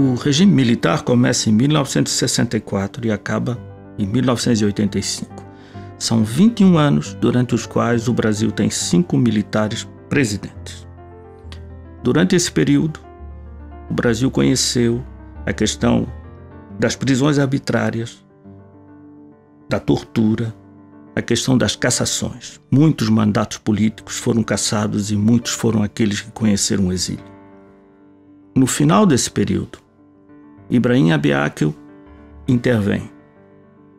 O regime militar começa em 1964 e acaba em 1985. São 21 anos durante os quais o Brasil tem cinco militares presidentes. Durante esse período, o Brasil conheceu a questão das prisões arbitrárias, da tortura, a questão das cassações. Muitos mandatos políticos foram cassados e muitos foram aqueles que conheceram o exílio. No final desse período, Ibrahim Abiakel intervém.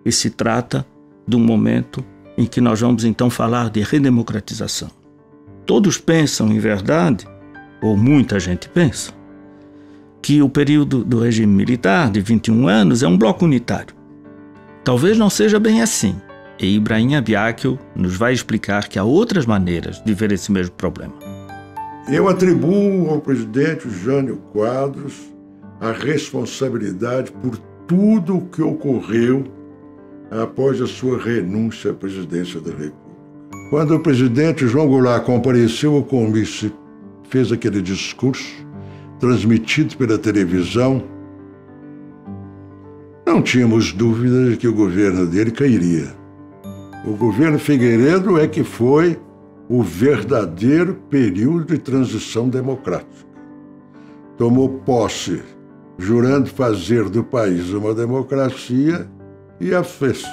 E se trata de um momento em que nós vamos então falar de redemocratização. Todos pensam, em verdade, ou muita gente pensa, que o período do regime militar de 21 anos é um bloco unitário. Talvez não seja bem assim, e Ibrahim Abiakel nos vai explicar que há outras maneiras de ver esse mesmo problema. Eu atribuo ao presidente Jânio Quadros a responsabilidade por tudo o que ocorreu após a sua renúncia à presidência da República. Quando o presidente João Goulart compareceu ao comício, fez aquele discurso transmitido pela televisão, não tínhamos dúvidas de que o governo dele cairia. O governo Figueiredo é que foi o verdadeiro período de transição democrática. Tomou posse jurando fazer do país uma democracia e a fez.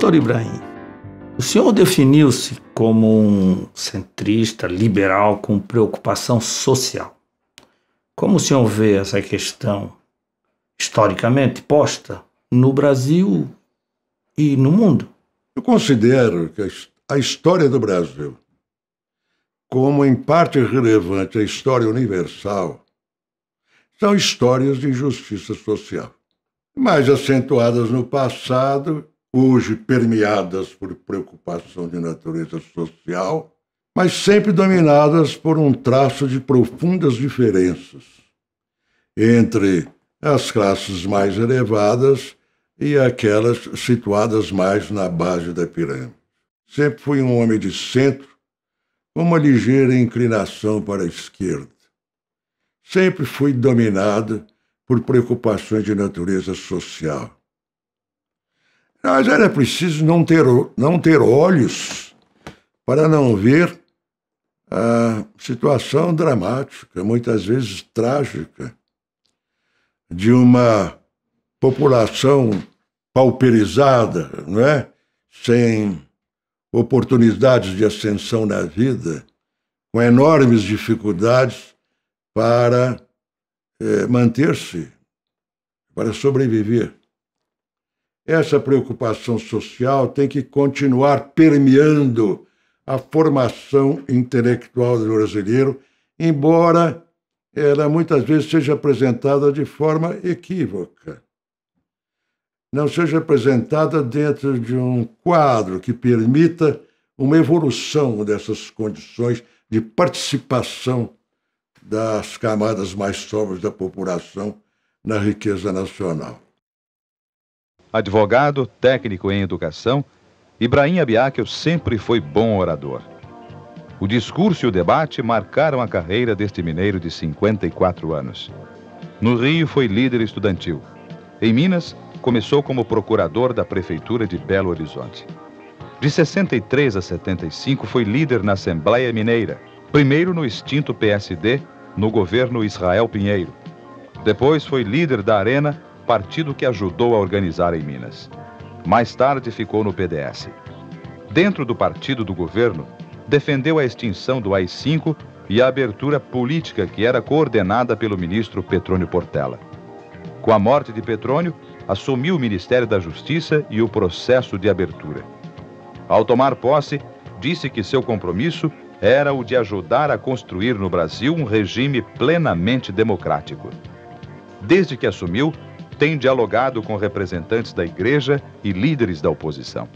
Doutor Ibrahim, o senhor definiu-se como um centrista liberal com preocupação social. Como o senhor vê essa questão historicamente posta no Brasil e no mundo? Eu considero que a história do Brasil, como em parte relevante a história universal, são histórias de injustiça social, mais acentuadas no passado hoje permeadas por preocupação de natureza social, mas sempre dominadas por um traço de profundas diferenças entre as classes mais elevadas e aquelas situadas mais na base da pirâmide. Sempre fui um homem de centro, com uma ligeira inclinação para a esquerda. Sempre fui dominado por preocupações de natureza social. Mas era preciso não ter, não ter olhos para não ver a situação dramática, muitas vezes trágica, de uma população pauperizada, não é? sem oportunidades de ascensão na vida, com enormes dificuldades para é, manter-se, para sobreviver. Essa preocupação social tem que continuar permeando a formação intelectual do brasileiro, embora ela muitas vezes seja apresentada de forma equívoca. Não seja apresentada dentro de um quadro que permita uma evolução dessas condições de participação das camadas mais pobres da população na riqueza nacional. Advogado, técnico em educação, Ibrahim Abiakel sempre foi bom orador. O discurso e o debate marcaram a carreira deste mineiro de 54 anos. No Rio foi líder estudantil. Em Minas, começou como procurador da Prefeitura de Belo Horizonte. De 63 a 75 foi líder na Assembleia Mineira, primeiro no extinto PSD, no governo Israel Pinheiro. Depois foi líder da Arena partido que ajudou a organizar em Minas. Mais tarde ficou no PDS. Dentro do partido do governo, defendeu a extinção do AI-5 e a abertura política que era coordenada pelo ministro Petrônio Portela. Com a morte de Petrônio, assumiu o Ministério da Justiça e o processo de abertura. Ao tomar posse, disse que seu compromisso era o de ajudar a construir no Brasil um regime plenamente democrático. Desde que assumiu, tem dialogado com representantes da igreja e líderes da oposição.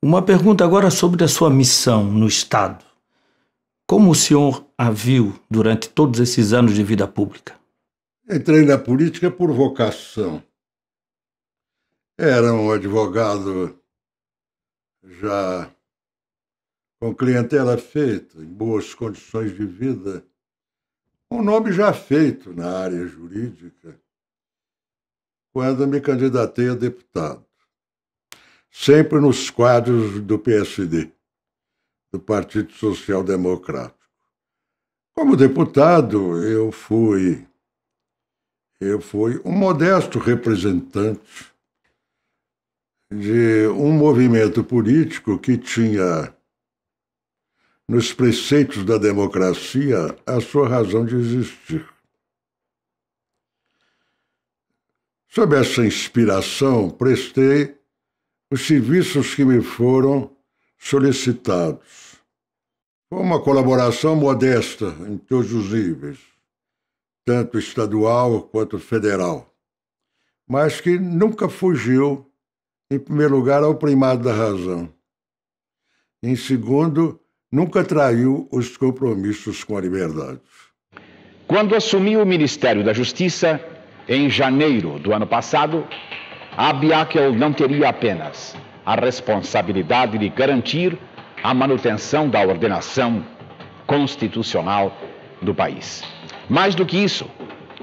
Uma pergunta agora sobre a sua missão no Estado. Como o senhor a viu durante todos esses anos de vida pública? Entrei na política por vocação. Era um advogado já com clientela feita, em boas condições de vida, um nome já feito na área jurídica quando me candidatei a deputado. Sempre nos quadros do PSD, do Partido Social Democrático. Como deputado, eu fui eu fui um modesto representante de um movimento político que tinha nos preceitos da democracia a sua razão de existir. Sob essa inspiração, prestei os serviços que me foram solicitados. Foi uma colaboração modesta em todos os níveis, tanto estadual quanto federal, mas que nunca fugiu, em primeiro lugar, ao primado da razão. Em segundo, nunca traiu os compromissos com a liberdade. Quando assumiu o Ministério da Justiça, em janeiro do ano passado, a Biakel não teria apenas a responsabilidade de garantir a manutenção da ordenação constitucional do país. Mais do que isso,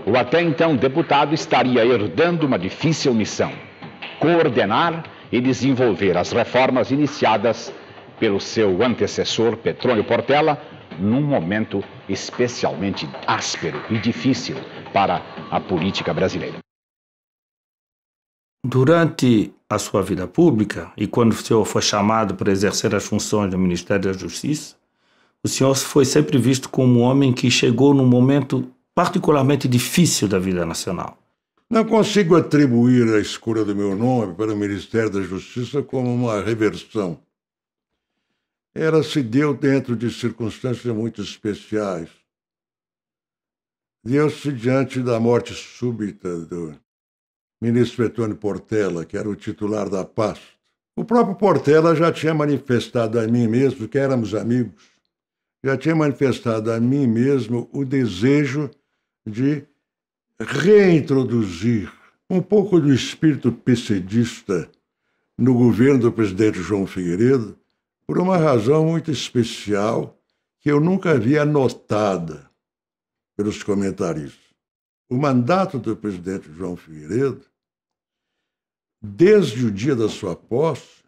o até então deputado estaria herdando uma difícil missão: coordenar e desenvolver as reformas iniciadas pelo seu antecessor Petrônio Portela num momento especialmente áspero e difícil para a política brasileira. Durante a sua vida pública e quando o senhor foi chamado para exercer as funções do Ministério da Justiça, o senhor foi sempre visto como um homem que chegou num momento particularmente difícil da vida nacional. Não consigo atribuir a escolha do meu nome para o Ministério da Justiça como uma reversão ela se deu dentro de circunstâncias muito especiais. Deu-se diante da morte súbita do ministro Etônio Portela, que era o titular da pasta. O próprio Portela já tinha manifestado a mim mesmo que éramos amigos, já tinha manifestado a mim mesmo o desejo de reintroduzir um pouco do espírito pessedista no governo do presidente João Figueiredo, por uma razão muito especial que eu nunca havia notada pelos comentaristas. O mandato do presidente João Figueiredo, desde o dia da sua posse,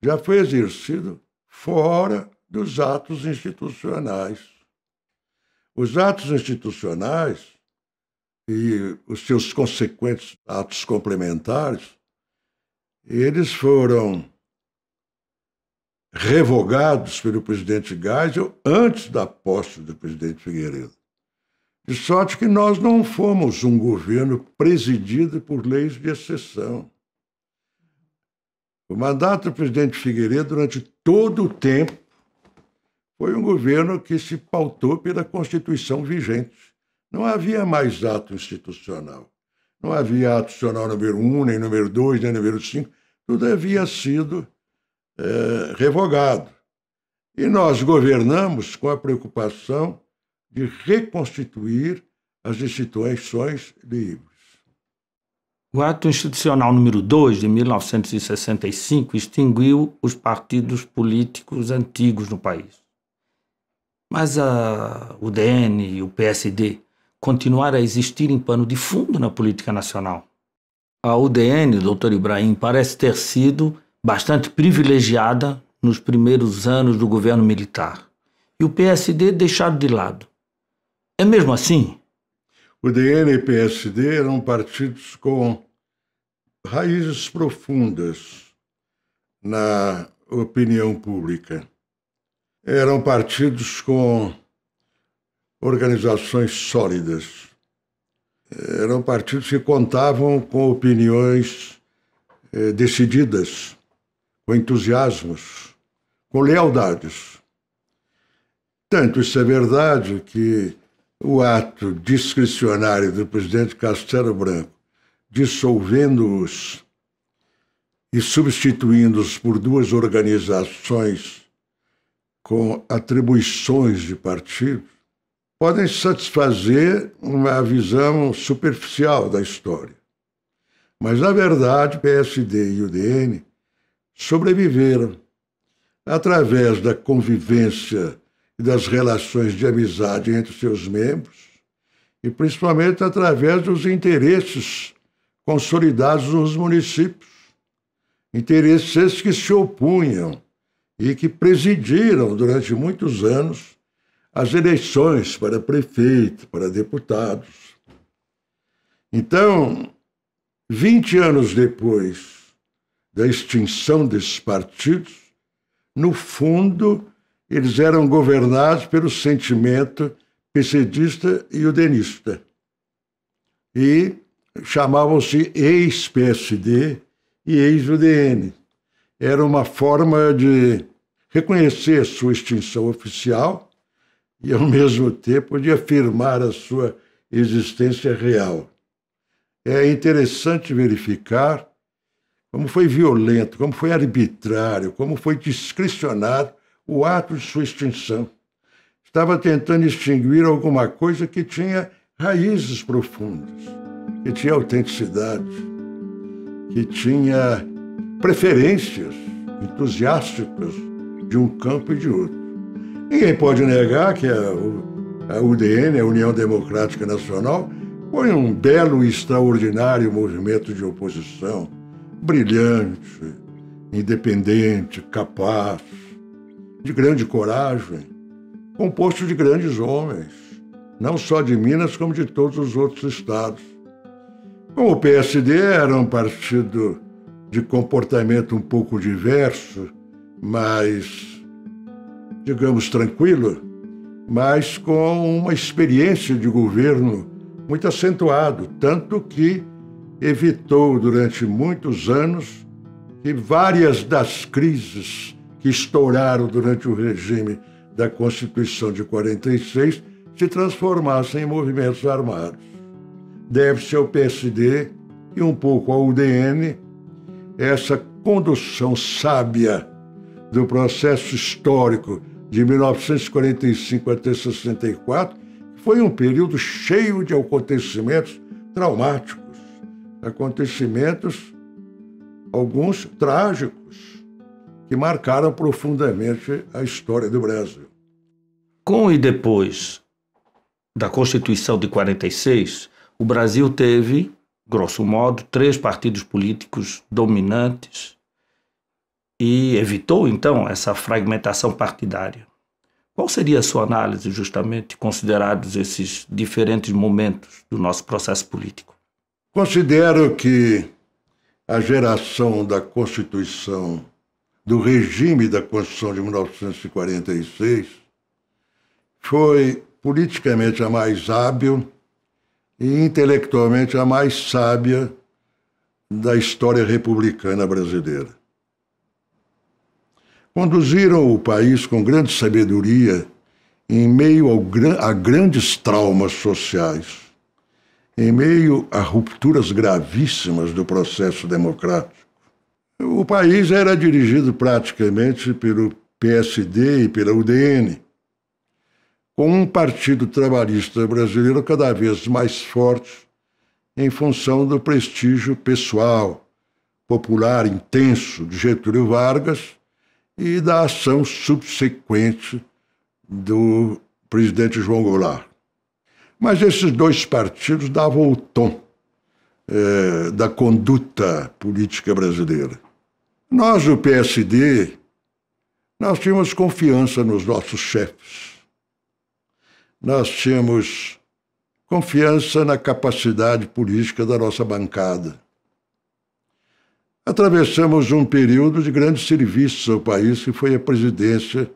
já foi exercido fora dos atos institucionais. Os atos institucionais e os seus consequentes atos complementares, eles foram revogados pelo presidente Geisel antes da posse do presidente Figueiredo. De sorte que nós não fomos um governo presidido por leis de exceção. O mandato do presidente Figueiredo, durante todo o tempo, foi um governo que se pautou pela Constituição vigente. Não havia mais ato institucional. Não havia ato institucional número 1, um, nem número 2, nem número 5. Tudo havia sido é, revogado. E nós governamos com a preocupação de reconstituir as instituições livres. O Ato Institucional número 2 de 1965 extinguiu os partidos políticos antigos no país. Mas a, o DN e o PSD continuaram a existir em pano de fundo na política nacional. A UDN, doutor Ibrahim, parece ter sido bastante privilegiada nos primeiros anos do governo militar e o PSD deixado de lado. É mesmo assim? O DN e o PSD eram partidos com raízes profundas na opinião pública. Eram partidos com organizações sólidas. Eram partidos que contavam com opiniões eh, decididas com entusiasmos, com lealdades. Tanto isso é verdade que o ato discricionário do presidente Castelo Branco, dissolvendo-os e substituindo-os por duas organizações com atribuições de partido, podem satisfazer uma visão superficial da história. Mas, na verdade, PSD e UDN sobreviveram através da convivência e das relações de amizade entre seus membros e principalmente através dos interesses consolidados nos municípios. Interesses esses que se opunham e que presidiram durante muitos anos as eleições para prefeito, para deputados. Então, 20 anos depois da extinção desses partidos, no fundo, eles eram governados pelo sentimento pessedista e udenista. E chamavam-se ex-PSD e ex-UDN. Era uma forma de reconhecer sua extinção oficial e, ao mesmo tempo, de afirmar a sua existência real. É interessante verificar como foi violento, como foi arbitrário, como foi discricionário o ato de sua extinção. Estava tentando extinguir alguma coisa que tinha raízes profundas, que tinha autenticidade, que tinha preferências entusiásticas de um campo e de outro. Ninguém pode negar que a UDN, a União Democrática Nacional, foi um belo e extraordinário movimento de oposição brilhante, independente, capaz, de grande coragem, composto de grandes homens, não só de Minas, como de todos os outros estados. Como o PSD era um partido de comportamento um pouco diverso, mas, digamos, tranquilo, mas com uma experiência de governo muito acentuado, tanto que evitou durante muitos anos que várias das crises que estouraram durante o regime da Constituição de 46 se transformassem em movimentos armados. Deve-se ao PSD e um pouco ao UDN essa condução sábia do processo histórico de 1945 até 64, que foi um período cheio de acontecimentos traumáticos acontecimentos, alguns trágicos, que marcaram profundamente a história do Brasil. Com e depois da Constituição de 46, o Brasil teve, grosso modo, três partidos políticos dominantes e evitou, então, essa fragmentação partidária. Qual seria a sua análise, justamente, considerados esses diferentes momentos do nosso processo político? Considero que a geração da Constituição, do regime da Constituição de 1946, foi politicamente a mais hábil e intelectualmente a mais sábia da história republicana brasileira. Conduziram o país com grande sabedoria em meio a grandes traumas sociais em meio a rupturas gravíssimas do processo democrático. O país era dirigido praticamente pelo PSD e pela UDN, com um partido trabalhista brasileiro cada vez mais forte em função do prestígio pessoal, popular intenso de Getúlio Vargas e da ação subsequente do presidente João Goulart. Mas esses dois partidos davam o tom eh, da conduta política brasileira. Nós, o PSD, nós tínhamos confiança nos nossos chefes. Nós tínhamos confiança na capacidade política da nossa bancada. Atravessamos um período de grandes serviços ao país, que foi a presidência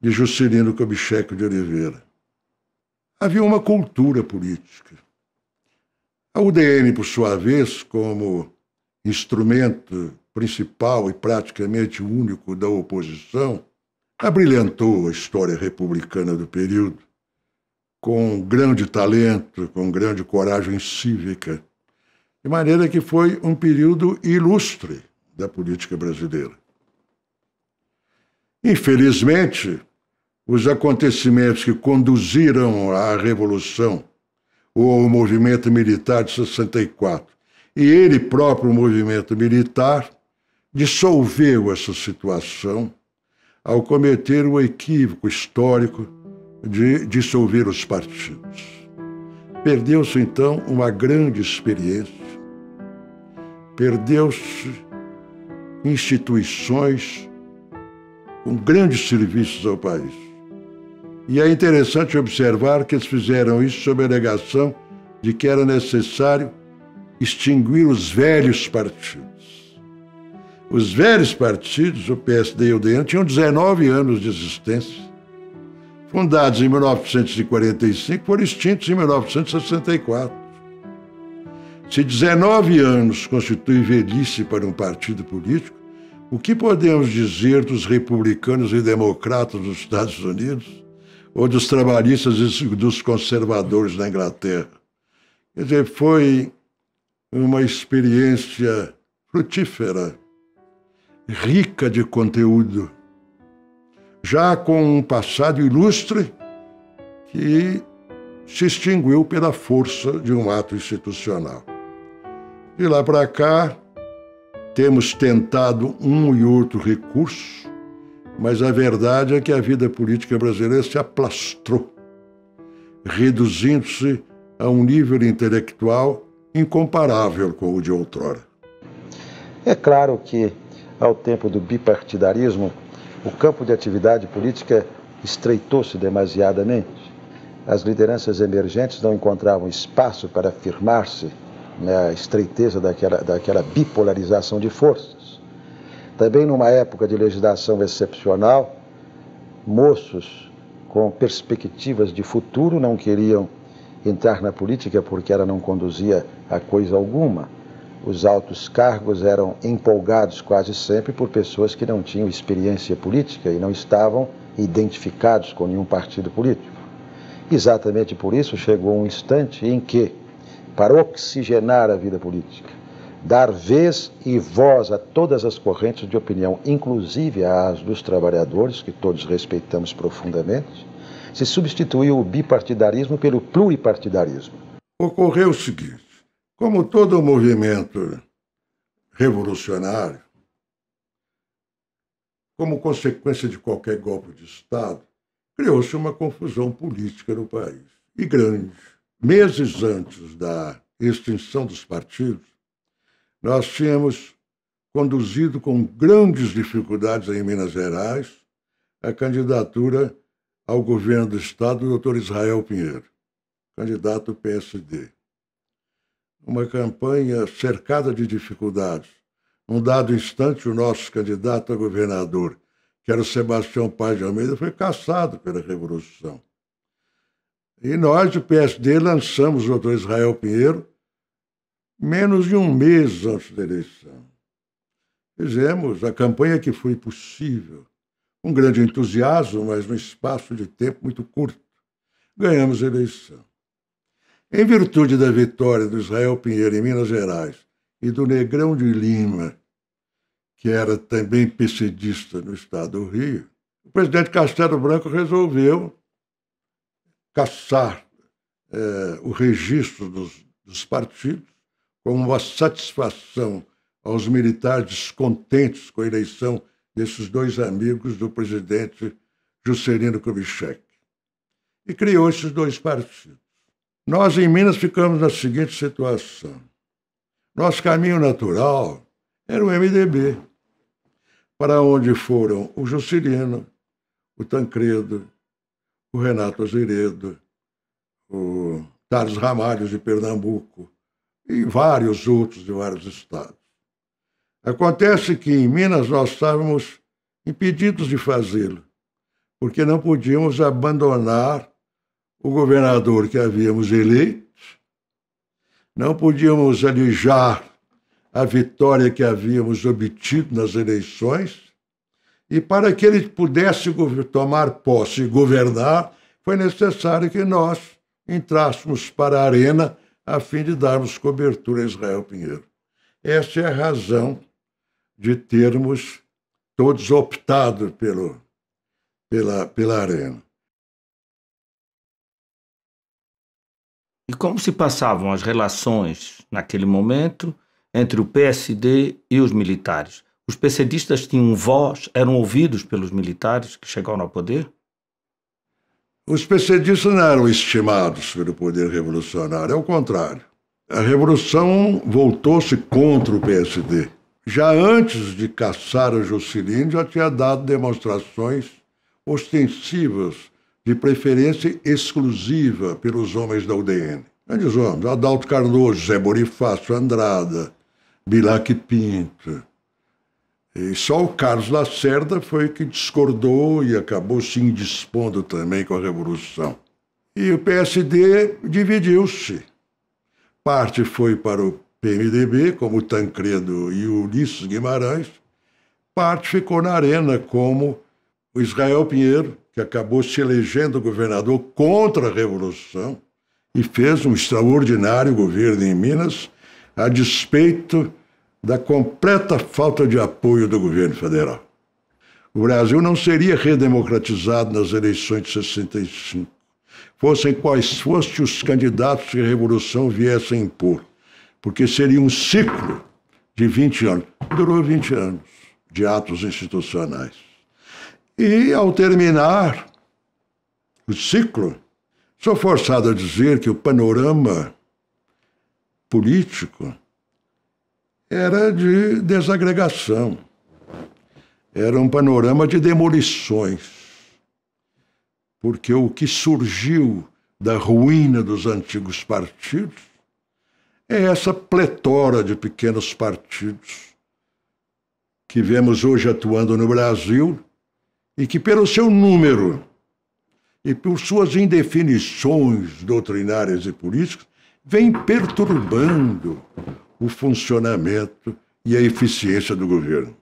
de Juscelino Kubitschek de Oliveira havia uma cultura política. A UDN, por sua vez, como instrumento principal e praticamente único da oposição, abrilhantou a história republicana do período com grande talento, com grande coragem cívica, de maneira que foi um período ilustre da política brasileira. Infelizmente, os acontecimentos que conduziram à Revolução ou ao movimento militar de 64. E ele próprio, o movimento militar, dissolveu essa situação ao cometer o equívoco histórico de dissolver os partidos. Perdeu-se, então, uma grande experiência, perdeu-se instituições com grandes serviços ao país. E é interessante observar que eles fizeram isso sob a alegação de que era necessário extinguir os velhos partidos. Os velhos partidos, o PSD e o DN, tinham 19 anos de existência. Fundados em 1945, foram extintos em 1964. Se 19 anos constitui velhice para um partido político, o que podemos dizer dos republicanos e democratas dos Estados Unidos, ou dos trabalhistas e dos conservadores na Inglaterra. Quer dizer, foi uma experiência frutífera, rica de conteúdo, já com um passado ilustre que se extinguiu pela força de um ato institucional. De lá para cá, temos tentado um e outro recurso, mas a verdade é que a vida política brasileira se aplastrou, reduzindo-se a um nível intelectual incomparável com o de outrora. É claro que, ao tempo do bipartidarismo, o campo de atividade política estreitou-se demasiadamente. As lideranças emergentes não encontravam espaço para afirmar-se na né, estreiteza daquela, daquela bipolarização de forças. Também numa época de legislação excepcional, moços com perspectivas de futuro não queriam entrar na política porque ela não conduzia a coisa alguma. Os altos cargos eram empolgados quase sempre por pessoas que não tinham experiência política e não estavam identificados com nenhum partido político. Exatamente por isso chegou um instante em que, para oxigenar a vida política, dar vez e voz a todas as correntes de opinião, inclusive às dos trabalhadores, que todos respeitamos profundamente, se substituiu o bipartidarismo pelo pluripartidarismo. Ocorreu o seguinte: como todo movimento revolucionário, como consequência de qualquer golpe de Estado, criou-se uma confusão política no país, e grande. Meses antes da extinção dos partidos, nós tínhamos conduzido com grandes dificuldades em Minas Gerais a candidatura ao governo do Estado do doutor Israel Pinheiro, candidato PSD. Uma campanha cercada de dificuldades. Num dado instante, o nosso candidato a governador, que era o Sebastião Paz de Almeida, foi caçado pela Revolução. E nós, do PSD, lançamos o doutor Israel Pinheiro menos de um mês antes da eleição. Fizemos a campanha que foi possível, com um grande entusiasmo, mas num espaço de tempo muito curto. Ganhamos a eleição. Em virtude da vitória do Israel Pinheiro em Minas Gerais e do Negrão de Lima, que era também pessedista no estado do Rio, o presidente Castelo Branco resolveu caçar é, o registro dos, dos partidos como uma satisfação aos militares descontentes com a eleição desses dois amigos do presidente Juscelino Kubitschek. E criou esses dois partidos. Nós, em Minas, ficamos na seguinte situação. Nosso caminho natural era o MDB, para onde foram o Juscelino, o Tancredo, o Renato Azeredo, o Carlos Ramalho de Pernambuco, e vários outros de vários estados. Acontece que em Minas nós estávamos impedidos de fazê-lo, porque não podíamos abandonar o governador que havíamos eleito, não podíamos alijar a vitória que havíamos obtido nas eleições, e para que ele pudesse tomar posse e governar, foi necessário que nós entrássemos para a arena a fim de darmos cobertura a Israel Pinheiro. Essa é a razão de termos todos optado pelo, pela, pela arena. E como se passavam as relações naquele momento entre o PSD e os militares? Os PCDistas tinham voz, eram ouvidos pelos militares que chegaram ao poder? Os pessedistas não eram estimados pelo poder revolucionário, é o contrário. A revolução voltou-se contra o PSD. Já antes de caçar a Juscelino, já tinha dado demonstrações ostensivas de preferência exclusiva pelos homens da UDN. Grandes homens, Adalto Cardoso, Zé Bonifácio Andrada, Bilac Pinto, e só o Carlos Lacerda foi que discordou e acabou se indispondo também com a Revolução. E o PSD dividiu-se. Parte foi para o PMDB, como Tancredo e Ulisses Guimarães, parte ficou na arena, como o Israel Pinheiro, que acabou se elegendo governador contra a Revolução e fez um extraordinário governo em Minas, a despeito da completa falta de apoio do governo federal. O Brasil não seria redemocratizado nas eleições de 65, fossem quais fossem os candidatos que a Revolução viesse a impor, porque seria um ciclo de 20 anos. Durou 20 anos de atos institucionais. E, ao terminar o ciclo, sou forçado a dizer que o panorama político era de desagregação, era um panorama de demolições, porque o que surgiu da ruína dos antigos partidos é essa pletora de pequenos partidos que vemos hoje atuando no Brasil e que, pelo seu número e por suas indefinições doutrinárias e políticas, vem perturbando o funcionamento e a eficiência do governo.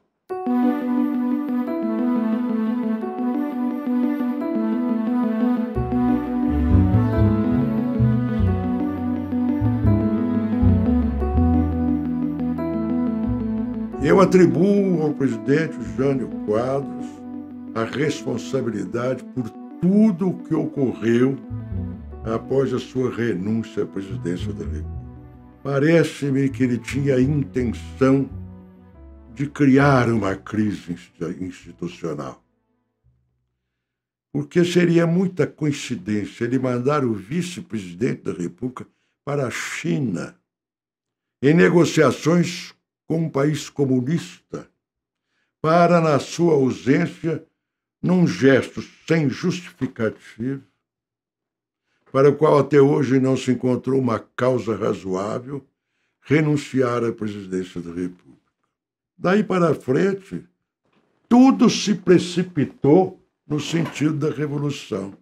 Eu atribuo ao presidente Jânio Quadros a responsabilidade por tudo o que ocorreu após a sua renúncia à presidência da República. Parece-me que ele tinha a intenção de criar uma crise institucional. Porque seria muita coincidência ele mandar o vice-presidente da República para a China em negociações com um país comunista, para, na sua ausência, num gesto sem justificativo para o qual até hoje não se encontrou uma causa razoável, renunciar à presidência da República. Daí para frente, tudo se precipitou no sentido da revolução.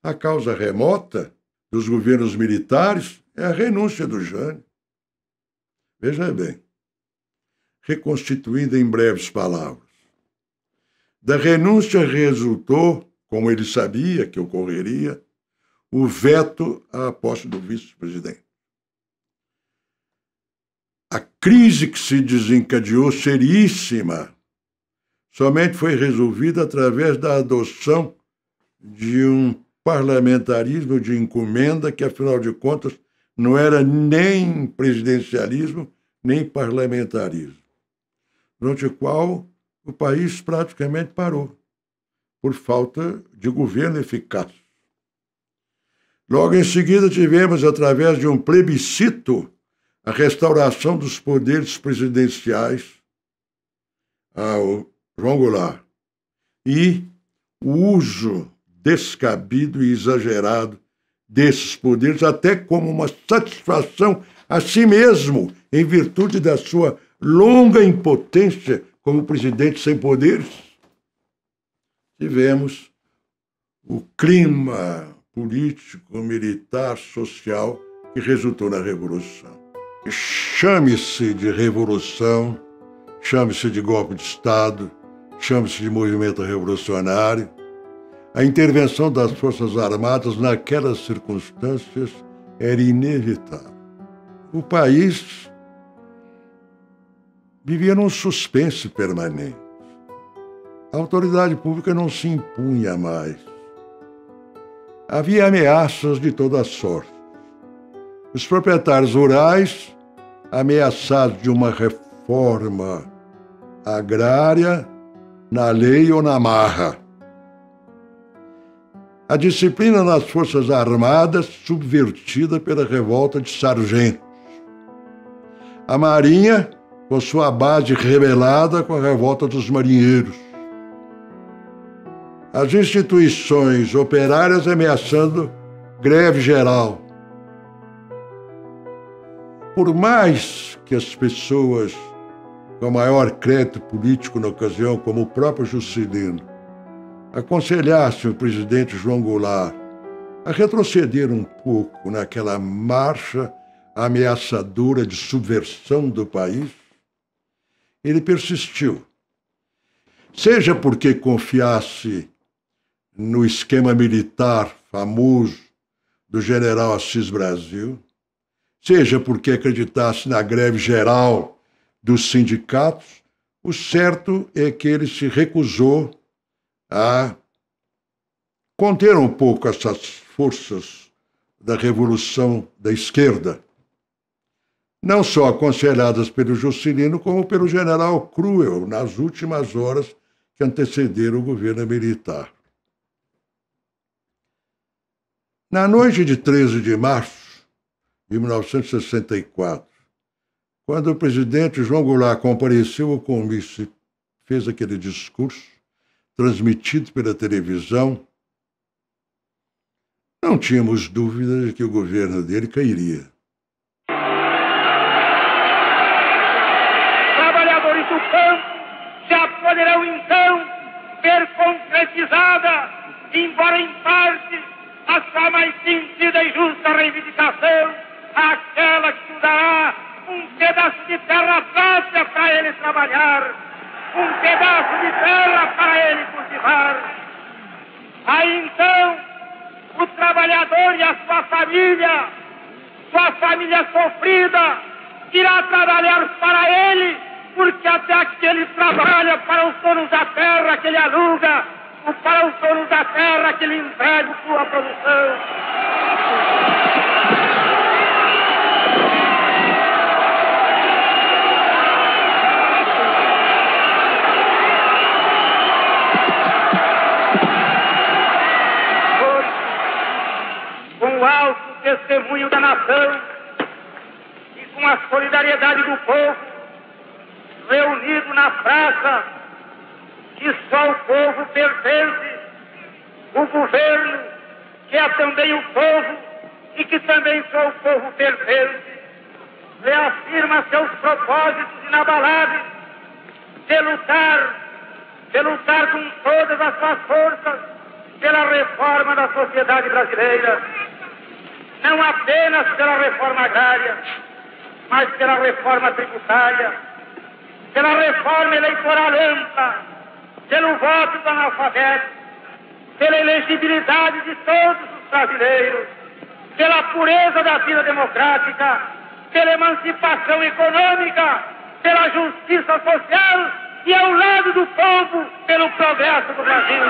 A causa remota dos governos militares é a renúncia do Jânio. Veja bem, reconstituída em breves palavras. Da renúncia resultou, como ele sabia que ocorreria, o veto à posse do vice-presidente. A crise que se desencadeou seríssima somente foi resolvida através da adoção de um parlamentarismo de encomenda que, afinal de contas, não era nem presidencialismo, nem parlamentarismo, durante o qual o país praticamente parou, por falta de governo eficaz. Logo em seguida, tivemos, através de um plebiscito, a restauração dos poderes presidenciais ao João Goulart e o uso descabido e exagerado desses poderes, até como uma satisfação a si mesmo, em virtude da sua longa impotência como presidente sem poderes. Tivemos o clima político, militar, social que resultou na Revolução. Chame-se de Revolução, chame-se de golpe de Estado, chame-se de movimento revolucionário. A intervenção das Forças Armadas naquelas circunstâncias era inevitável. O país vivia num suspense permanente. A autoridade pública não se impunha mais havia ameaças de toda sorte. Os proprietários rurais, ameaçados de uma reforma agrária, na lei ou na marra. A disciplina nas Forças Armadas, subvertida pela revolta de sargentos. A Marinha, com sua base rebelada com a revolta dos marinheiros as instituições operárias ameaçando greve geral. Por mais que as pessoas com maior crédito político na ocasião, como o próprio Juscelino, aconselhassem o presidente João Goulart a retroceder um pouco naquela marcha ameaçadora de subversão do país, ele persistiu. Seja porque confiasse no esquema militar famoso do general Assis Brasil, seja porque acreditasse na greve geral dos sindicatos, o certo é que ele se recusou a conter um pouco essas forças da revolução da esquerda, não só aconselhadas pelo Juscelino, como pelo general Cruel, nas últimas horas que antecederam o governo militar. Na noite de 13 de março de 1964, quando o presidente João Goulart compareceu ao comício, fez aquele discurso transmitido pela televisão, não tínhamos dúvidas de que o governo dele cairia. Trabalhadores do campo já poderão então ver concretizada, embora em parte, a mais sentida e justa reivindicação àquela que dará um pedaço de terra própria para ele trabalhar, um pedaço de terra para ele cultivar. Aí então, o trabalhador e a sua família, sua família sofrida, irá trabalhar para ele, porque até que ele trabalha para os donos da terra que ele aluga, o para os da terra que lhe entregam sua produção. com o alto testemunho da nação e com a solidariedade do povo, reunido na praça que só o povo pertence, o governo, que é também o povo e que também só o povo pertence, reafirma seus propósitos inabaláveis de lutar, de lutar com todas as suas forças pela reforma da sociedade brasileira, não apenas pela reforma agrária, mas pela reforma tributária, pela reforma eleitoral ampla pelo voto do analfabeto, pela elegibilidade de todos os brasileiros, pela pureza da vida democrática, pela emancipação econômica, pela justiça social e ao lado do povo pelo progresso do Brasil.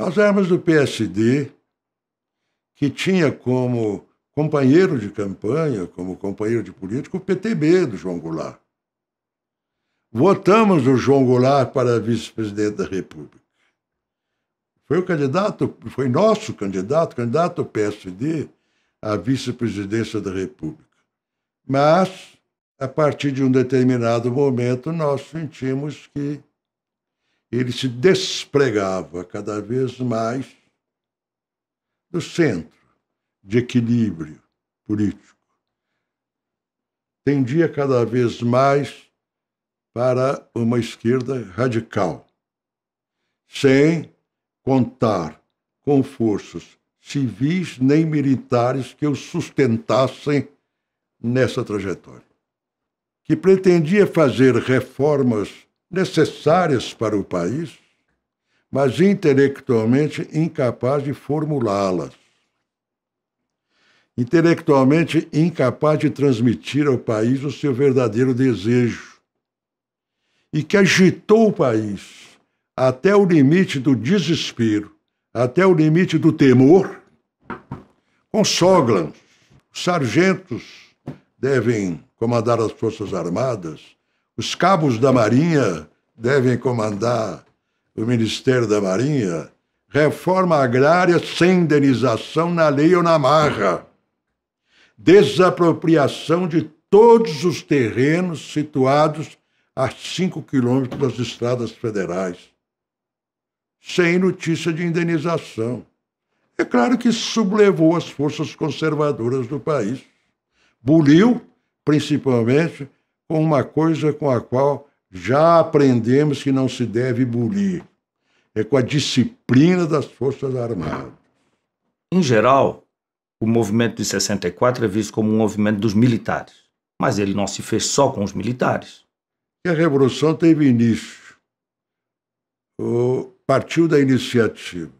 As armas do PSD que tinha como companheiro de campanha, como companheiro de político, o PTB do João Goulart. Votamos o João Goulart para vice-presidente da República. Foi o candidato, foi nosso candidato, candidato PSD à vice-presidência da República. Mas, a partir de um determinado momento, nós sentimos que ele se despregava cada vez mais do centro de equilíbrio político. Tendia cada vez mais para uma esquerda radical, sem contar com forças civis nem militares que o sustentassem nessa trajetória, que pretendia fazer reformas necessárias para o país mas intelectualmente incapaz de formulá-las. Intelectualmente incapaz de transmitir ao país o seu verdadeiro desejo. E que agitou o país até o limite do desespero, até o limite do temor, com Soglan. Os sargentos devem comandar as Forças Armadas, os cabos da Marinha devem comandar do Ministério da Marinha, reforma agrária sem indenização na lei ou na marra, desapropriação de todos os terrenos situados a 5 quilômetros das estradas federais, sem notícia de indenização. É claro que sublevou as forças conservadoras do país. Buliu, principalmente, com uma coisa com a qual já aprendemos que não se deve bulir. É com a disciplina das Forças Armadas. Em geral, o movimento de 64 é visto como um movimento dos militares. Mas ele não se fez só com os militares. E a revolução teve início. O, partiu da iniciativa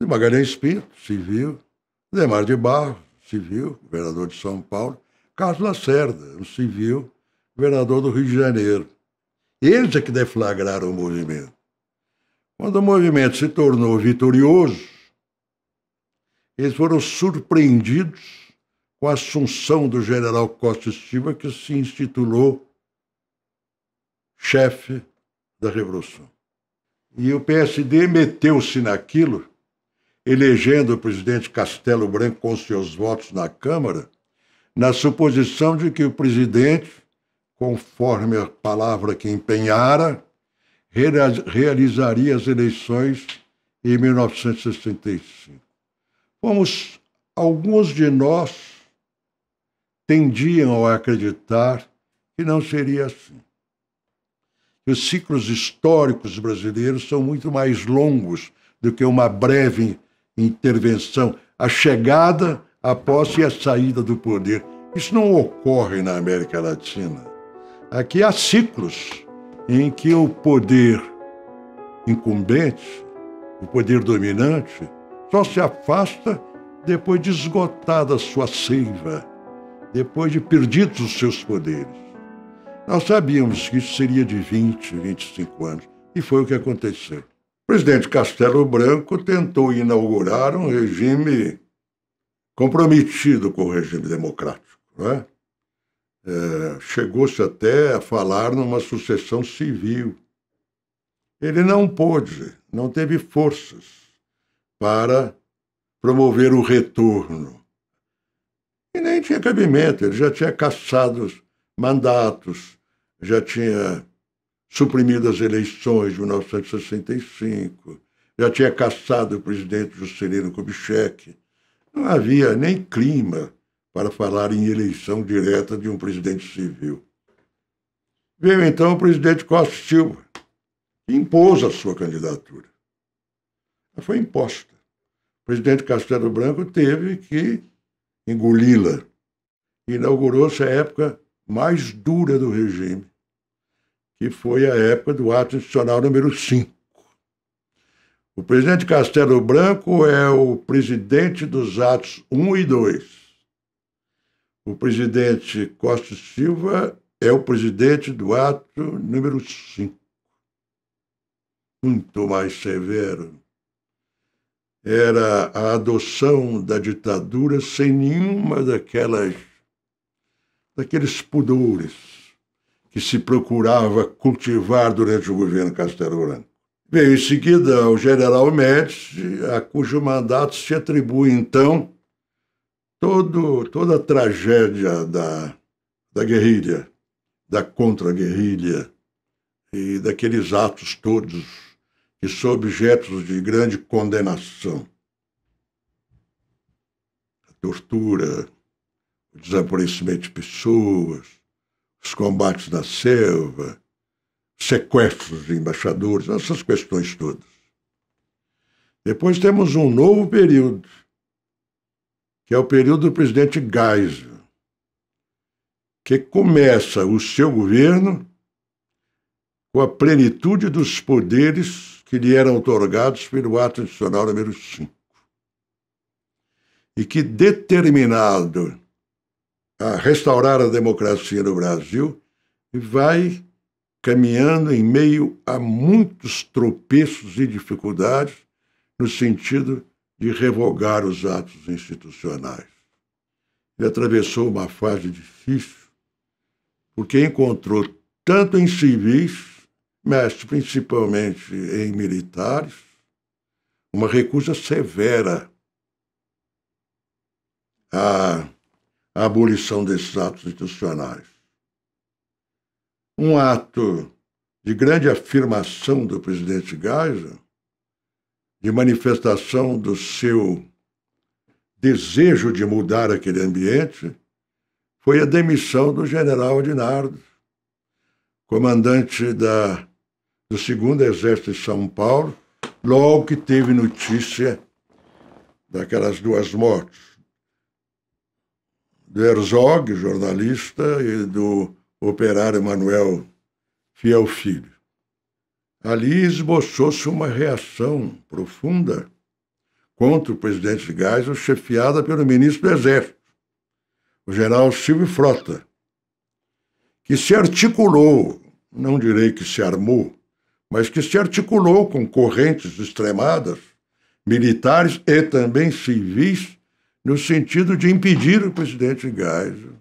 de Magalhães Pinto, civil, Demar de Barro, civil, governador de São Paulo, Carlos Lacerda, um civil, governador do Rio de Janeiro. Eles é que deflagraram o movimento. Quando o movimento se tornou vitorioso, eles foram surpreendidos com a assunção do general Costa Silva, que se intitulou chefe da Revolução. E o PSD meteu-se naquilo, elegendo o presidente Castelo Branco com seus votos na Câmara, na suposição de que o presidente conforme a palavra que empenhara, realizaria as eleições em 1965. Fomos, alguns de nós tendiam a acreditar que não seria assim. Os ciclos históricos brasileiros são muito mais longos do que uma breve intervenção, a chegada, a posse e a saída do poder. Isso não ocorre na América Latina. Aqui há ciclos em que o poder incumbente, o poder dominante, só se afasta depois de esgotada sua seiva, depois de perdidos os seus poderes. Nós sabíamos que isso seria de 20, 25 anos, e foi o que aconteceu. O presidente Castelo Branco tentou inaugurar um regime comprometido com o regime democrático, não é? É, Chegou-se até a falar numa sucessão civil. Ele não pôde, não teve forças para promover o retorno. E nem tinha cabimento, ele já tinha caçado mandatos, já tinha suprimido as eleições de 1965, já tinha caçado o presidente Juscelino Kubitschek. Não havia nem clima para falar em eleição direta de um presidente civil. Veio então o presidente Costa Silva, que impôs a sua candidatura. Ela foi imposta. O presidente Castelo Branco teve que engoli-la. Inaugurou-se a época mais dura do regime, que foi a época do ato institucional número 5. O presidente Castelo Branco é o presidente dos atos 1 e 2 o presidente Costa Silva é o presidente do ato número 5. Muito mais severo. Era a adoção da ditadura sem nenhuma daquelas daqueles pudores que se procurava cultivar durante o governo Castelo Branco. Veio em seguida o general Médici, a cujo mandato se atribui então todo, toda a tragédia da, da guerrilha, da contra-guerrilha e daqueles atos todos que são objetos de grande condenação. A tortura, o desaparecimento de pessoas, os combates na selva, sequestros de embaixadores, essas questões todas. Depois temos um novo período, que é o período do presidente Geisel, que começa o seu governo com a plenitude dos poderes que lhe eram otorgados pelo ato adicional número 5. E que, determinado a restaurar a democracia no Brasil, vai caminhando em meio a muitos tropeços e dificuldades no sentido de revogar os atos institucionais. Ele atravessou uma fase difícil, porque encontrou tanto em civis, mas principalmente em militares, uma recusa severa à abolição desses atos institucionais. Um ato de grande afirmação do presidente Geisel de manifestação do seu desejo de mudar aquele ambiente foi a demissão do general Dinardo, comandante da, do 2 Exército de São Paulo, logo que teve notícia daquelas duas mortes. Do Herzog, jornalista, e do operário Manuel Fiel Filho. Ali esboçou-se uma reação profunda contra o presidente de Geisel, chefiada pelo ministro do Exército, o general Silvio Frota, que se articulou, não direi que se armou, mas que se articulou com correntes extremadas, militares e também civis, no sentido de impedir o presidente Geisel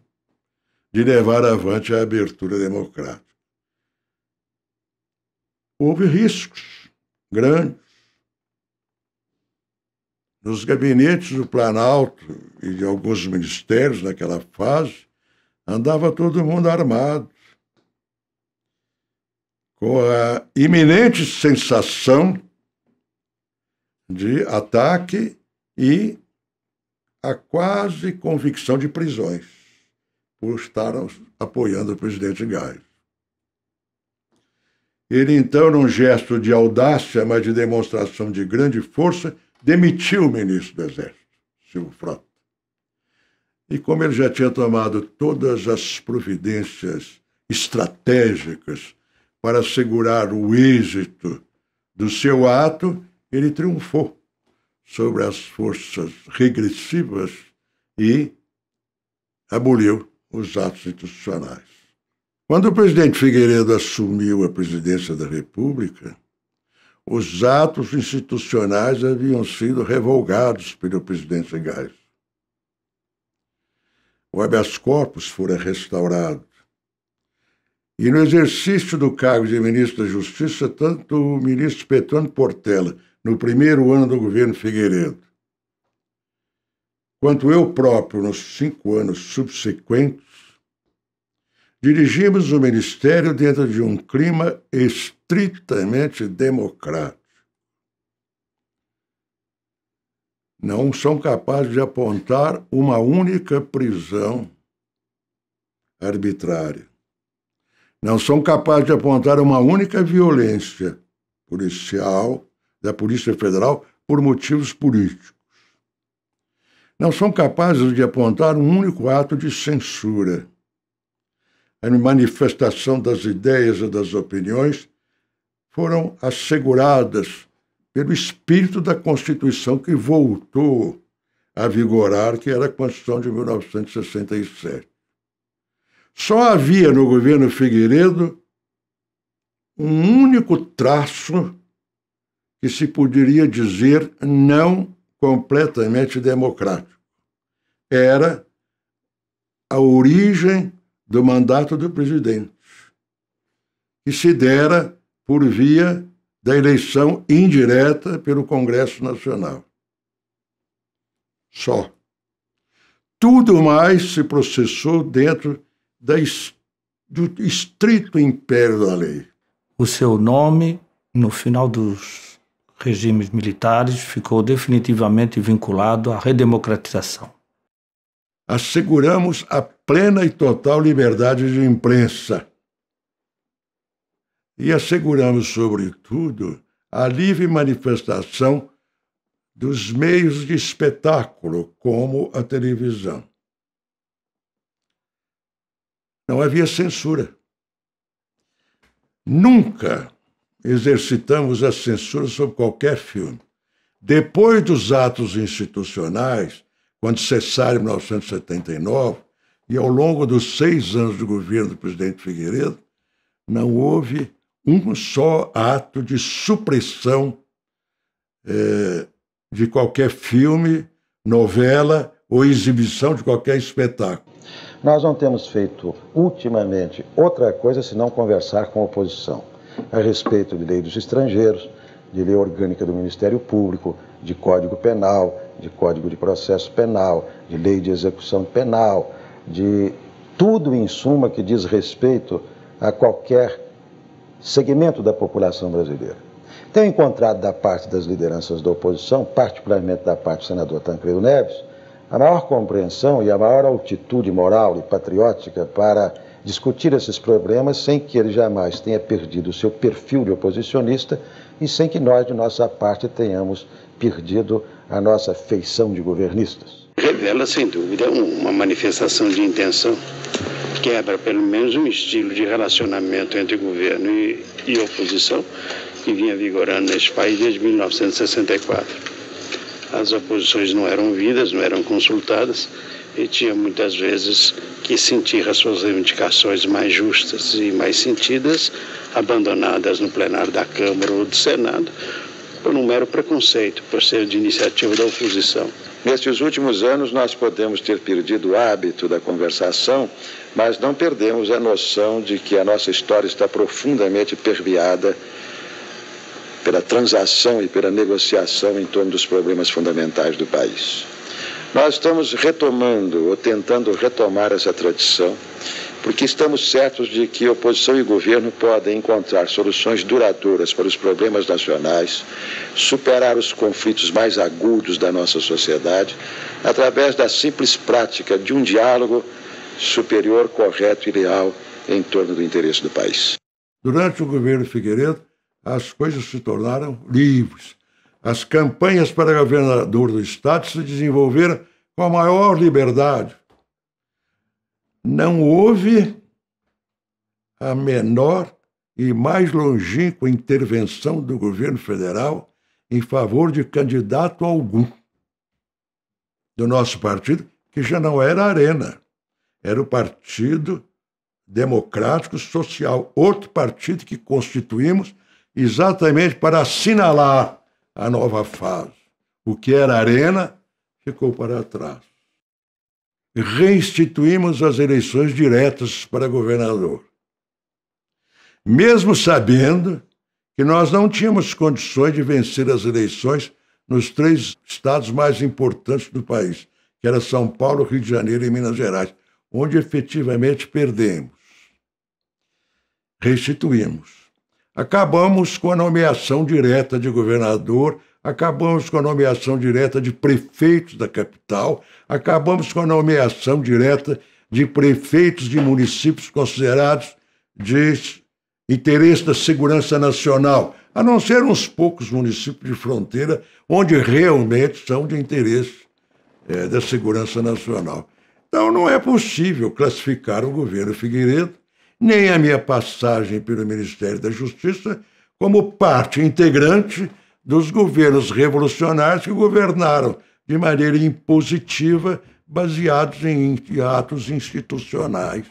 de levar avante a abertura democrática houve riscos grandes. Nos gabinetes do Planalto e de alguns ministérios naquela fase, andava todo mundo armado, com a iminente sensação de ataque e a quase convicção de prisões por estar apoiando o presidente Gás. Ele então, num gesto de audácia, mas de demonstração de grande força, demitiu o ministro do Exército, Silvio Frota. E como ele já tinha tomado todas as providências estratégicas para assegurar o êxito do seu ato, ele triunfou sobre as forças regressivas e aboliu os atos institucionais. Quando o presidente Figueiredo assumiu a presidência da República, os atos institucionais haviam sido revogados pelo presidente Gás. O habeas corpus fora restaurado. E no exercício do cargo de ministro da Justiça, tanto o ministro Petrônio Portela, no primeiro ano do governo Figueiredo, quanto eu próprio, nos cinco anos subsequentes, Dirigimos o Ministério dentro de um clima estritamente democrático. Não são capazes de apontar uma única prisão arbitrária. Não são capazes de apontar uma única violência policial da Polícia Federal por motivos políticos. Não são capazes de apontar um único ato de censura a manifestação das ideias e das opiniões foram asseguradas pelo espírito da Constituição que voltou a vigorar, que era a Constituição de 1967. Só havia no governo Figueiredo um único traço que se poderia dizer não completamente democrático. Era a origem do mandato do presidente, que se dera por via da eleição indireta pelo Congresso Nacional. Só. Tudo mais se processou dentro da, do estrito império da lei. O seu nome, no final dos regimes militares, ficou definitivamente vinculado à redemocratização. Asseguramos a plena e total liberdade de imprensa. E asseguramos, sobretudo, a livre manifestação dos meios de espetáculo, como a televisão. Não havia censura. Nunca exercitamos a censura sobre qualquer filme. Depois dos atos institucionais, quando cessaram em 1979, e ao longo dos seis anos do governo do presidente Figueiredo, não houve um só ato de supressão é, de qualquer filme, novela ou exibição de qualquer espetáculo. Nós não temos feito ultimamente outra coisa senão conversar com a oposição a respeito de lei dos estrangeiros, de lei orgânica do Ministério Público, de Código Penal, de Código de Processo Penal, de lei de execução penal, de tudo em suma que diz respeito a qualquer segmento da população brasileira. Tenho encontrado da parte das lideranças da oposição, particularmente da parte do senador Tancredo Neves, a maior compreensão e a maior altitude moral e patriótica para discutir esses problemas sem que ele jamais tenha perdido o seu perfil de oposicionista e sem que nós, de nossa parte, tenhamos perdido a nossa feição de governistas revela, sem dúvida, uma manifestação de intenção quebra pelo menos um estilo de relacionamento entre governo e, e, oposição que vinha vigorando neste país desde 1964. As oposições não eram ouvidas, não eram consultadas e tinha muitas vezes que sentir as suas reivindicações mais justas e mais sentidas abandonadas no plenário da Câmara ou do Senado por um mero preconceito, por ser de iniciativa da oposição. Nestes últimos anos, nós podemos ter perdido o hábito da conversação, mas não perdemos a noção de que a nossa história está profundamente permeada pela transação e pela negociação em torno dos problemas fundamentais do país. Nós estamos retomando ou tentando retomar essa tradição porque estamos certos de que oposição e governo podem encontrar soluções duradouras para os problemas nacionais, superar os conflitos mais agudos da nossa sociedade, através da simples prática de um diálogo superior, correto e leal em torno do interesse do país. Durante o governo Figueiredo, as coisas se tornaram livres. As campanhas para governador do Estado se desenvolveram com a maior liberdade não houve a menor e mais longínqua intervenção do governo federal em favor de candidato algum do nosso partido, que já não era Arena, era o Partido Democrático Social, outro partido que constituímos exatamente para assinalar a nova fase. O que era Arena ficou para trás reinstituímos as eleições diretas para governador. Mesmo sabendo que nós não tínhamos condições de vencer as eleições nos três estados mais importantes do país, que era São Paulo, Rio de Janeiro e Minas Gerais, onde efetivamente perdemos. Restituímos. Acabamos com a nomeação direta de governador acabamos com a nomeação direta de prefeitos da capital, acabamos com a nomeação direta de prefeitos de municípios considerados de interesse da segurança nacional, a não ser uns poucos municípios de fronteira onde realmente são de interesse é, da segurança nacional. Então não é possível classificar o governo Figueiredo, nem a minha passagem pelo Ministério da Justiça, como parte integrante dos governos revolucionários que governaram de maneira impositiva, baseados em atos institucionais.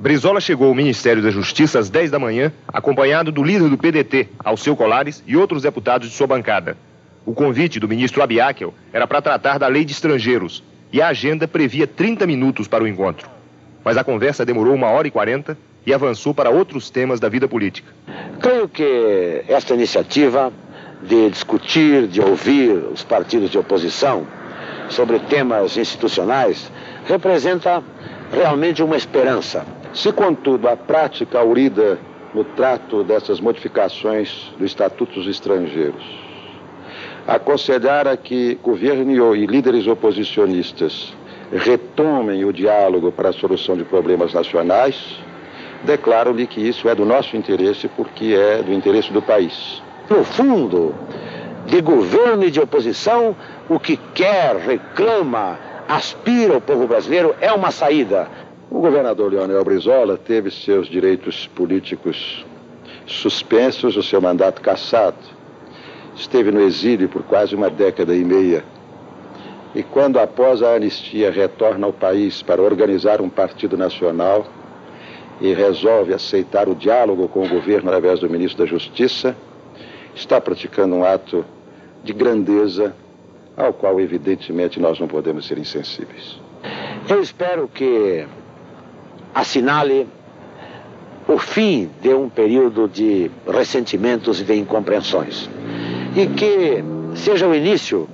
Brizola chegou ao Ministério da Justiça às 10 da manhã, acompanhado do líder do PDT, Alceu Colares, e outros deputados de sua bancada. O convite do ministro Abiakel era para tratar da lei de estrangeiros, e a agenda previa 30 minutos para o encontro. Mas a conversa demorou uma hora e 40 e avançou para outros temas da vida política. Creio então, que esta iniciativa de discutir, de ouvir os partidos de oposição sobre temas institucionais representa realmente uma esperança. Se, contudo, a prática aurida no trato dessas modificações do Estatuto dos Estrangeiros aconselhara que governo e líderes oposicionistas retomem o diálogo para a solução de problemas nacionais, declaro lhe que isso é do nosso interesse porque é do interesse do país. No fundo, de governo e de oposição, o que quer, reclama, aspira o povo brasileiro é uma saída. O governador Leonel Brizola teve seus direitos políticos suspensos, o seu mandato cassado. Esteve no exílio por quase uma década e meia. E quando, após a anistia, retorna ao país para organizar um partido nacional, e resolve aceitar o diálogo com o governo através do ministro da Justiça, está praticando um ato de grandeza ao qual, evidentemente, nós não podemos ser insensíveis. Eu espero que assinale o fim de um período de ressentimentos e de incompreensões e que seja o início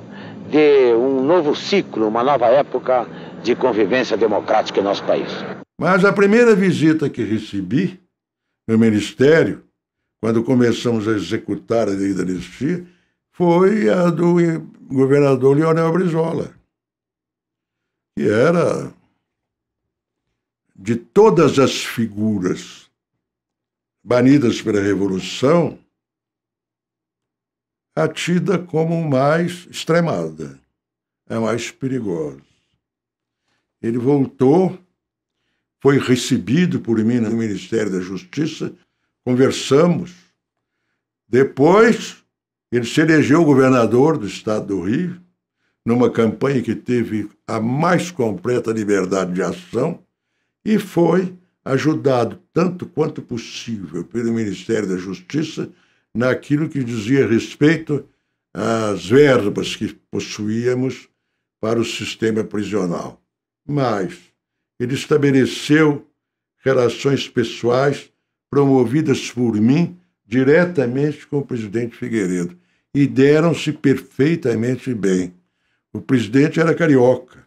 de um novo ciclo, uma nova época de convivência democrática em nosso país. Mas a primeira visita que recebi no ministério, quando começamos a executar a lei da anistia, foi a do governador Leonel Brizola, que era de todas as figuras banidas pela Revolução, a tida como mais extremada, a mais perigosa. Ele voltou foi recebido por mim no Ministério da Justiça, conversamos. Depois, ele se elegeu governador do estado do Rio, numa campanha que teve a mais completa liberdade de ação e foi ajudado tanto quanto possível pelo Ministério da Justiça naquilo que dizia respeito às verbas que possuíamos para o sistema prisional. Mas ele estabeleceu relações pessoais promovidas por mim diretamente com o presidente Figueiredo e deram-se perfeitamente bem. O presidente era carioca,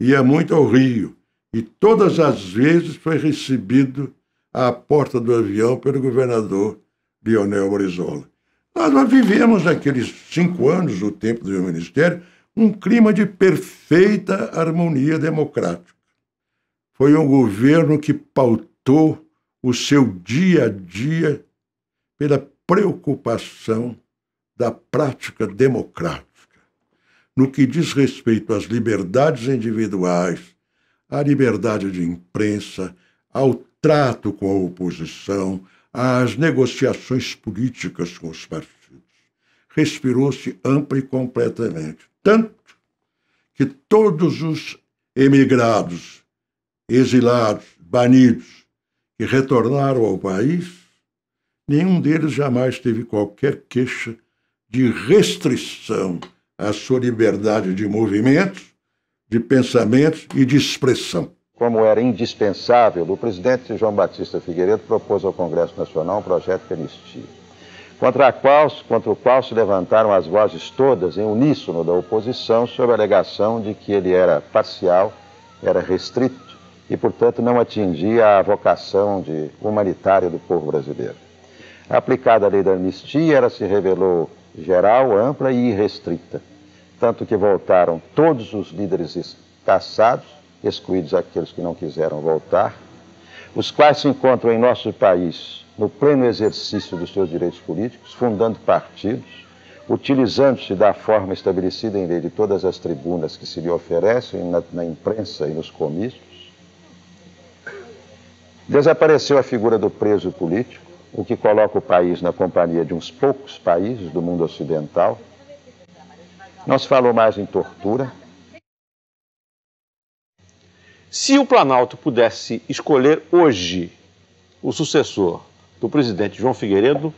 ia muito ao Rio e todas as vezes foi recebido à porta do avião pelo governador Lionel Brizola. Nós, nós vivemos naqueles cinco anos, o tempo do meu ministério, um clima de perfeita harmonia democrática. Foi um governo que pautou o seu dia a dia pela preocupação da prática democrática. No que diz respeito às liberdades individuais, à liberdade de imprensa, ao trato com a oposição, às negociações políticas com os partidos. Respirou-se ampla e completamente. Tanto que todos os emigrados exilados, banidos, que retornaram ao país, nenhum deles jamais teve qualquer queixa de restrição à sua liberdade de movimento, de pensamentos e de expressão. Como era indispensável, o presidente João Batista Figueiredo propôs ao Congresso Nacional um projeto de anistia, contra, qual, contra o qual se levantaram as vozes todas em uníssono da oposição sob a alegação de que ele era parcial, era restrito e, portanto, não atingia a vocação de humanitária do povo brasileiro. Aplicada a lei da anistia, ela se revelou geral, ampla e irrestrita, tanto que voltaram todos os líderes caçados, excluídos aqueles que não quiseram voltar, os quais se encontram em nosso país no pleno exercício dos seus direitos políticos, fundando partidos, utilizando-se da forma estabelecida em lei de todas as tribunas que se lhe oferecem na, na imprensa e nos comícios, Desapareceu a figura do preso político, o que coloca o país na companhia de uns poucos países do mundo ocidental. Não se falou mais em tortura. Se o Planalto pudesse escolher hoje o sucessor do presidente João Figueiredo,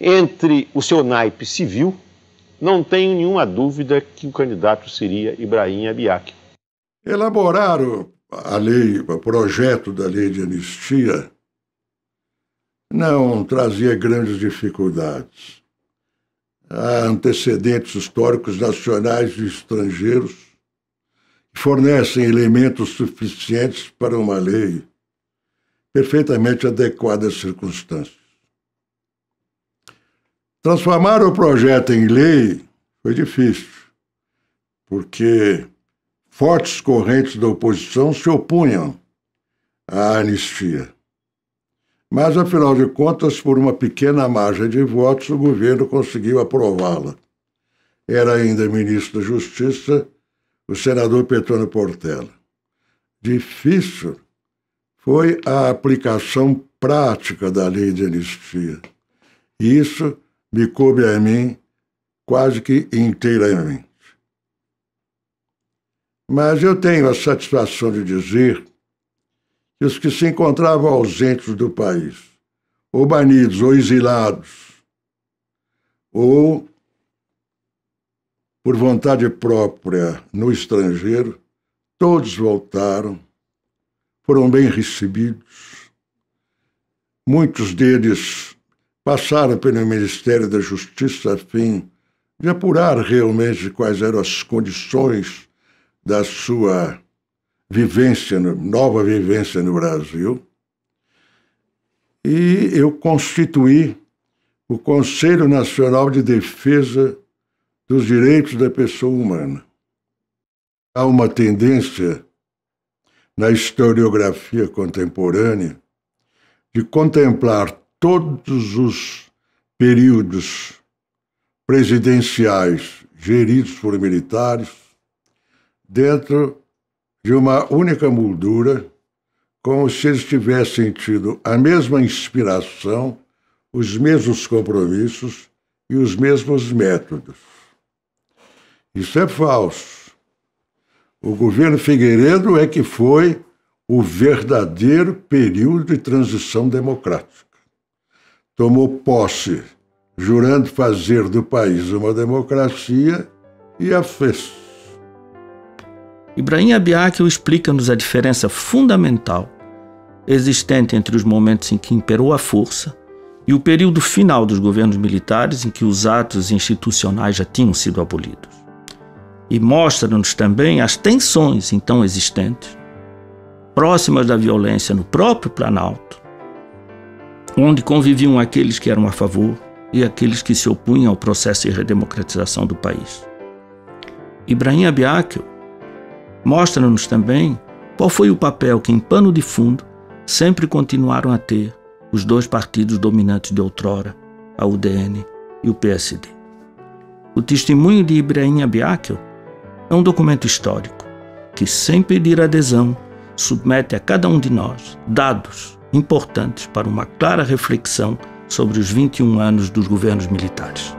entre o seu naipe civil, não tenho nenhuma dúvida que o candidato seria Ibrahim Abiak. Elaboraram a lei, o projeto da lei de anistia não trazia grandes dificuldades. Há antecedentes históricos nacionais e estrangeiros que fornecem elementos suficientes para uma lei perfeitamente adequada às circunstâncias. Transformar o projeto em lei foi difícil, porque fortes correntes da oposição se opunham à anistia. Mas, afinal de contas, por uma pequena margem de votos, o governo conseguiu aprová-la. Era ainda ministro da Justiça o senador Petrônio Portela. Difícil foi a aplicação prática da lei de anistia. Isso me coube a mim quase que inteiramente. Mas eu tenho a satisfação de dizer que os que se encontravam ausentes do país, ou banidos, ou exilados, ou por vontade própria no estrangeiro, todos voltaram, foram bem recebidos. Muitos deles passaram pelo Ministério da Justiça a fim de apurar realmente quais eram as condições da sua vivência, nova vivência no Brasil, e eu constituí o Conselho Nacional de Defesa dos Direitos da Pessoa Humana. Há uma tendência na historiografia contemporânea de contemplar todos os períodos presidenciais geridos por militares dentro de uma única moldura, como se eles tivessem tido a mesma inspiração, os mesmos compromissos e os mesmos métodos. Isso é falso. O governo Figueiredo é que foi o verdadeiro período de transição democrática. Tomou posse, jurando fazer do país uma democracia, e a fez. Ibrahim Abiakil explica-nos a diferença fundamental existente entre os momentos em que imperou a força e o período final dos governos militares em que os atos institucionais já tinham sido abolidos. E mostra-nos também as tensões então existentes, próximas da violência no próprio Planalto, onde conviviam aqueles que eram a favor e aqueles que se opunham ao processo de redemocratização do país. Ibrahim Abiakel Mostra-nos também qual foi o papel que, em pano de fundo, sempre continuaram a ter os dois partidos dominantes de outrora, a UDN e o PSD. O testemunho de Ibrahim Abiakel é um documento histórico que, sem pedir adesão, submete a cada um de nós dados importantes para uma clara reflexão sobre os 21 anos dos governos militares.